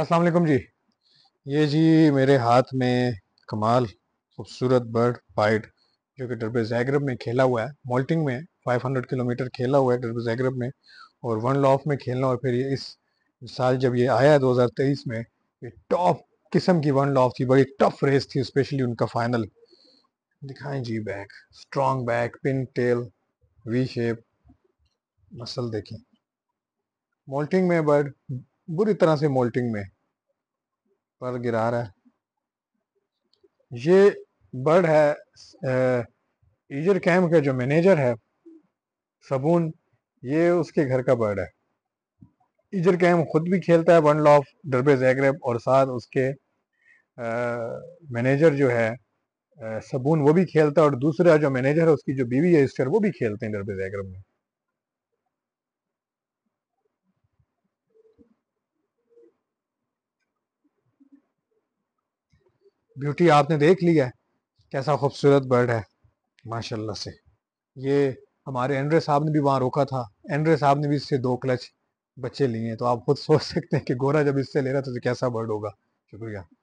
अस्सलाम वालेकुम जी ये जी मेरे हाथ में कमाल खूबसूरत बर्ड पाइड जो कि डरबे जैगरब में खेला हुआ है मोल्टिंग में 500 किलोमीटर खेला हुआ है डरबे जैगरब में और वन लॉफ में खेलना और फिर ये इस साल जब ये आया 2023 में ये टॉप किस्म की वन लॉफ थी बड़ी टफ रेस थी स्पेशली उनका फाइनल दिखाएं जी back strong back pin tail V shape muscle देखें मोल्टिंग में बर्ड बुरी तरह से मोल्टिंग में पर गिरा रहा है ये बर्ड है ईजर कैम का जो मैनेजर है सबून ये उसके घर का बर्ड है ईजर कैम खुद भी खेलता है वन लॉफ डरबे जैगरेब और साथ उसके मैनेजर जो है आ, सबून वो भी खेलता है और दूसरा जो मैनेजर है उसकी जो बीवी है ईस्टर वो भी खेलते हैं डरबे जैगरेब में ब्यूटी आपने देख ली है कैसा खूबसूरत बर्ड है माशाल्लाह से ये हमारे एंड्रे साहब ने भी वहाँ रोका था एंड्रे साहब ने भी इससे दो क्लच बच्चे लिए हैं तो आप खुद सोच सकते हैं कि गोरा जब इससे ले रहा था तो कैसा बर्ड होगा शुक्रिया